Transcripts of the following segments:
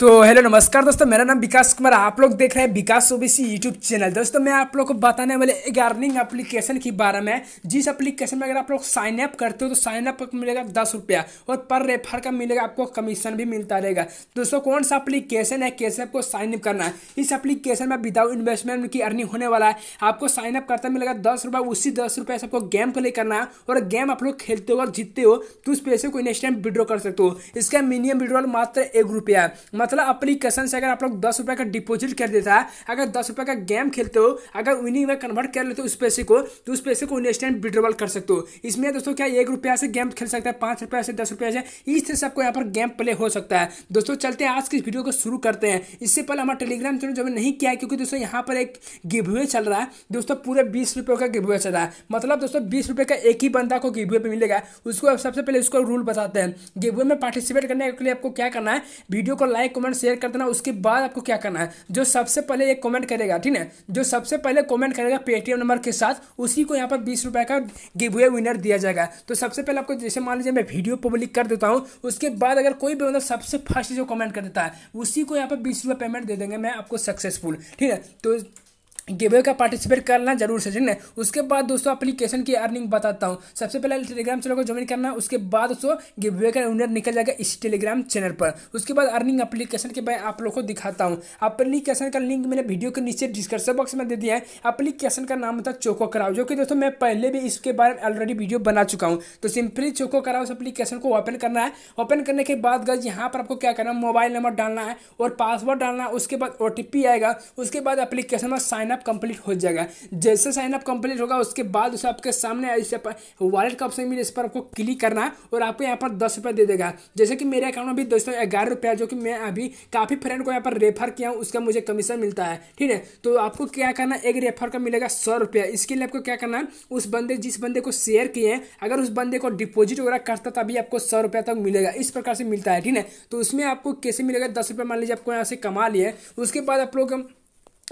तो हेलो नमस्कार दोस्तों मेरा नाम विकास कुमार आप लोग देख रहे हैं विकास ओबीसी यूट्यूब चैनल दोस्तों मैं आप लोग को बताने वाले अर्निंग एप्लीकेशन के बारे में जिस एप्लीकेशन में अगर आप लोग साइन अप करते हो तो साइन अप मिलेगा दस रुपया और पर रेफर का मिलेगा आपको कमीशन भी मिलता रहेगा दोस्तों कौन सा अप्लीकेशन है कैसे आपको साइनअप करना है इस अप्लीकेशन में विदाउट इन्वेस्टमेंट की अर्निंग होने वाला है आपको साइन अप करता मिलेगा दस रुपया उसी दस से आपको गेम प्ले करना है और गेम आप लोग खेलते हो और जीतते हो तो उस पैसे को नेक्स्ट टाइम विड्रॉ कर सकते हो इसका मिनिमम विड्रॉल मात्र एक रुपया मतलब अप्लीकेशन से अगर आप लोग दस रुपये का डिपोजिट कर देता है अगर दस रुपये का गेम खेलते हो अगर विनिंग में कन्वर्ट कर लेते हो उस पैसे को तो उस पैसे को नेक्स्ट विड्रॉवल कर सकते हो इसमें दोस्तों क्या एक रुपया से गेम खेल सकता है पाँच रुपया से दस रुपया से इस तरह से आपको यहाँ पर गेम प्ले हो सकता है दोस्तों चलते हैं आज की वीडियो को शुरू करते हैं इससे पहले हमारा टेलीग्राम चैनल जो नहीं किया है क्योंकि दोस्तों यहाँ पर एक गिवे चल रहा है दोस्तों पूरे बीस रुपये का गिवे चल रहा है मतलब दोस्तों बीस रुपये का एक ही बंदा को गिवे पर मिलेगा उसको सबसे पहले उसको रूल बताते हैं गिवे में पार्टिसिपेट करने के लिए आपको क्या करना है वीडियो को लाइक कमेंट शेयर कर देना उसके बाद आपको क्या करना है जो सबसे पहले एक कमेंट करेगा ठीक है जो सबसे पहले कमेंट करेगा पेटीएम नंबर के साथ उसी को यहाँ पर बीस रुपये का गिव वे विनर दिया जाएगा तो सबसे पहले आपको जैसे मान लीजिए मैं वीडियो पब्लिक कर देता हूँ उसके बाद अगर कोई भी मतलब सबसे फर्स्ट जो कमेंट कर देता है उसी को यहाँ पर बीस पेमेंट दे देंगे मैं आपको सक्सेसफुल ठीक है तो गिवे का पार्टिसिपेट करना जरूर से ठीक है उसके बाद दोस्तों एप्लीकेशन की अर्निंग बताता हूँ सबसे पहले टेलीग्राम चैनल को ज्वाइन करना है उसके बाद दोस्तों गिवे का यूनिट निकल जाएगा इस टेलीग्राम चैनल पर उसके बाद अर्निंग एप्लीकेशन के बारे आप लोग को दिखाता हूँ अपलीकेशन का लिंक मैंने वीडियो के नीचे डिस्क्रिप्शन बॉक्स में दे दिया है एप्लीकेशन का नाम होता है चोको कराओ जो कि दोस्तों मैं पहले भी इसके बारे में ऑलरेडी वीडियो बना चुका हूँ तो सिंपली चोको कराओ एप्लीकेशन को ओपन करना है ओपन करने के बाद गज यहाँ पर आपको क्या करना है मोबाइल नंबर डालना है और पासवर्ड डालना है उसके बाद ओ आएगा उसके बाद अप्लीकेशन में साइन साइनअप कंप्लीट हो जाएगा जैसे साइनअप कंप्लीट होगा उसके बाद उसे आपके सामने ऐसे वॉलेट का ऑप्शन मिले इस पर आपको क्लिक करना है और आपको यहाँ पर दस रुपये दे देगा जैसे कि मेरे अकाउंट में भी दोस्तों ग्यारह रुपये जो कि मैं अभी काफ़ी फ्रेंड को यहाँ पर रेफर किया हूँ उसका मुझे कमीशन मिलता है ठीक है तो आपको क्या करना एक रेफर का मिलेगा सौ रुपया इसके लिए आपको क्या करना है उस बंदे जिस बंदे को शेयर किए हैं अगर उस बंदे को डिपोजिट वगैरह करता तभी आपको सौ रुपया तक मिलेगा इस प्रकार से मिलता है ठीक है तो उसमें आपको कैसे मिलेगा दस रुपये मान लीजिए आपको यहाँ से कमा लिया उसके बाद आप लोग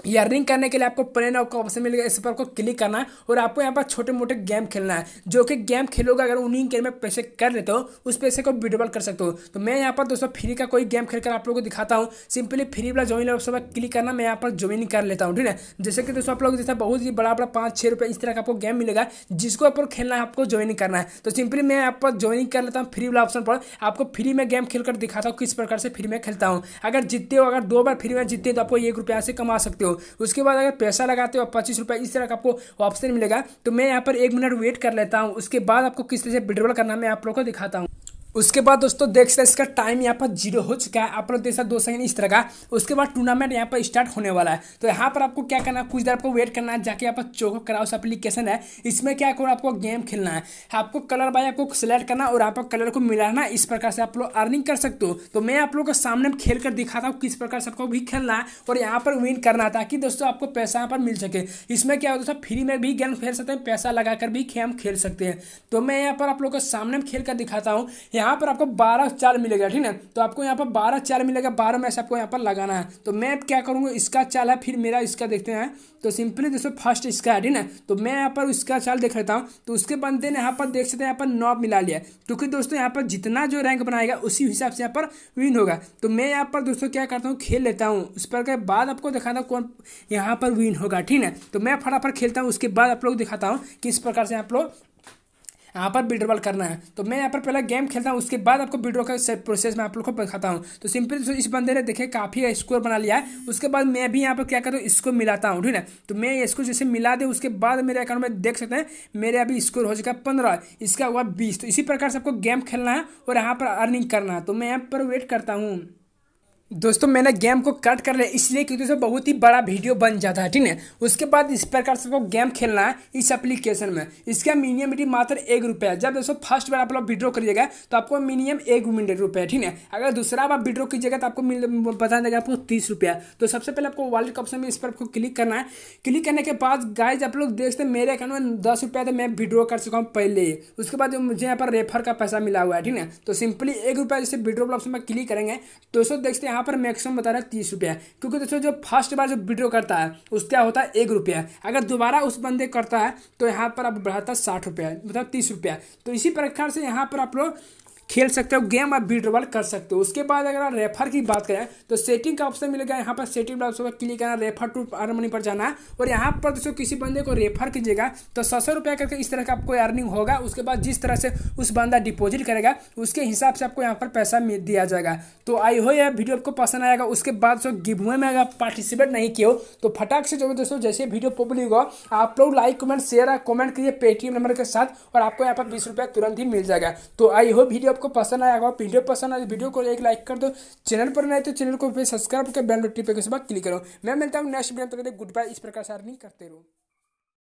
ये करने के लिए आपको प्ले नाउ का ऑप्शन मिलेगा इस पर आपको क्लिक करना है और आपको यहाँ पर छोटे मोटे गेम खेलना है जो कि गेम खेलोगे अगर उन्हीं गेम में पैसे कर लेते हो उस पैसे को विड्रॉल कर सकते हो तो मैं यहाँ पर दोस्तों फ्री का कोई गेम खेलकर आप लोगों को दिखाता हूँ सिंपली फ्री वाला ज्वाइन ऑप्शन पर क्लिक करना मैं यहाँ पर ज्वाइन कर लेता हूँ ठीक है जैसे कि दोस्तों आप लोग जैसे बहुत ही बड़ा बड़ा पाँच छः रुपये इस तरह का आपको गेम मिलेगा जिसको आपको खेलना है आपको ज्वाइनिंग करना है तो सिंपली मैं यहाँ पर ज्वाइनिंग कर लेता हूँ फ्री वाला ऑप्शन पर आपको फ्री में गेम खेल दिखाता हूँ किस प्रकार से फ्री में खेलता हूँ अगर जीतते हो अगर दो बार फ्री में जीतते हो तो आपको एक रुपया से कमा सकते सकते हो उसके बाद अगर पैसा लगाते हो पच्चीस रुपये इस तरह का आपको ऑप्शन मिलेगा तो मैं यहाँ पर एक मिनट वेट कर लेता हूँ उसके बाद आपको किस तरह से विड्रॉल करना मैं आप लोग को दिखाता हूँ उसके बाद दोस्तों देख सकते हैं इसका टाइम यहाँ पर जीरो हो चुका है आप लोग देख सकते दो सेकंड इस तरह का उसके बाद टूर्नामेंट यहाँ पर स्टार्ट होने वाला है तो यहाँ पर आपको क्या करना है कुछ देर आपको वेट करना है जाके यहाँ पर चोको कराउस एप्लीकेशन है इसमें क्या करो आपको गेम खेलना है आपको कलर बाय आपको सिलेक्ट करना और आपको कलर को मिलाना इस प्रकार से आप लोग अर्निंग कर सकते हो तो मैं आप लोग को सामने खेल कर दिखाता हूँ किस प्रकार से आपको भी खेलना है और यहाँ पर विन करना ताकि दोस्तों आपको पैसा यहाँ पर मिल सके इसमें क्या होता है फ्री में भी गेम खेल सकते हैं पैसा लगाकर भी गेम खेल सकते हैं तो मैं यहाँ पर आप लोग को सामने खेल कर दिखाता हूँ यहाँ पर आपको बारह चार मिलेगा ठीक है तो आपको यहाँ पर बारह चार मिलेगा बारह मैच आपको यहाँ पर लगाना है तो मैं क्या करूँगा इसका चाल है फिर मेरा इसका देखते हैं तो सिंपली दोस्तों फर्स्ट इसका है ठीक है तो मैं यहाँ पर इसका चाल देख लेता हूँ तो उसके बंदे ने यहाँ पर देख सकते हैं यहाँ पर नौ मिला लिया क्योंकि दोस्तों यहाँ पर जितना जो रैंक बनाएगा उसी हिसाब से यहाँ पर विन होगा तो मैं यहाँ पर दोस्तों क्या करता हूँ खेल लेता हूँ उस पर के बाद आपको दिखाता हूँ कौन यहाँ पर विन होगा ठीक है तो मैं फटाफट खेलता हूँ उसके बाद आप लोग दिखाता हूँ किस प्रकार से आप लोग यहाँ पर विड्रॉल करना है तो मैं यहाँ पर पहला गेम खेलता हूँ उसके बाद आपको विड्रॉ का प्रोसेस मैं आप लोग को बताता हूँ तो सिंपली तो इस बंदे ने देखे काफ़ी स्कोर बना लिया है उसके बाद मैं भी यहाँ पर क्या करता हूँ इसको मिलाता हूँ ठीक है तो मैं इसको जैसे मिला दे उसके बाद मेरे अकाउंट में देख सकते हैं मेरे अभी स्कोर हो चुका है पंद्रह इसका हुआ बीस तो इसी प्रकार से आपको गेम खेलना है और यहाँ पर अर्निंग करना है तो मैं यहाँ पर वेट करता हूँ दोस्तों मैंने गेम को कट कर लिया इसलिए क्योंकि उसमें बहुत ही बड़ा वीडियो बन जाता है ठीक है उसके बाद इस प्रकार से आपको गेम खेलना है इस एप्लीकेशन में इसका मिनिमम रेट मात्र एक रुपये है जब दोस्तों फर्स्ट बार आप लोग विड्रो करिएगा तो आपको मिनिमम एक मिनट रुपये ठीक है अगर दूसरा बार विड्रो कीजिएगा तो आपको मिल बता देगा आपको तीस रुपया तो सबसे पहले आपको वॉलेट ऑप्शन में इस पर आपको क्लिक करना है क्लिक करने के बाद गाइज आप लोग देखते हैं मेरे अकाउंट में दस रुपया तो मैं विड्रो कर चुका हूँ पहले ही उसके बाद मुझे यहाँ पर रेफर का पैसा मिला हुआ है ठीक है तो सिंपली एक रुपया जैसे विड्रो ऑप्शन में क्लिक करेंगे दोस्तों देखते हैं यहाँ पर मैक्सिमम बता रहा है तीस रुपया क्योंकि दोस्तों जो फर्स्ट बार जो विड्रॉ करता है उसका होता है एक रुपया अगर दोबारा उस बंदे करता है तो यहाँ पर आप बढ़ाता है साठ रुपया मतलब तीस रुपया तो इसी प्रकार से यहाँ पर आप लोग खेल सकते हो गेम आप विड्रॉल कर सकते हो उसके बाद अगर आप रेफर की बात करें तो सेटिंग का ऑप्शन मिलेगा यहाँ पर सेटिंग ऑप्शन पर क्लिक करना रेफर टू अर्मनी पर जाना है और यहाँ पर दोस्तों किसी बंदे को रेफर कीजिएगा तो सौ सौ रुपया करके इस तरह का आपको अर्निंग होगा उसके बाद जिस तरह से उस बंदा डिपोजिट करेगा उसके हिसाब से आपको यहाँ पर पैसा दिया जाएगा तो आई हो यह वीडियो आपको पसंद आएगा उसके बाद सो गिवे में अगर पार्टिसिपेट नहीं किया हो तो फटाक से जो दोस्तों जैसे वीडियो पब्लिक हो आप लोग लाइक कमेंट शेयर कमेंट कीजिए पेटीएम नंबर के साथ और आपको यहाँ पर बीस रुपया तुरंत ही मिल जाएगा तो आई हो वीडियो आपको पसंद आया होगा वीडियो पसंद आए वीडियो को एक लाइक कर दो चैनल पर नए तो चैनल को सब्सक्राइब करके बैल नोटिफिकेशन पर क्लिक करो मैं मिलता हूँ नेक्स्ट वीडियो गुड बाय इस प्रकार सार्निंग करते रहो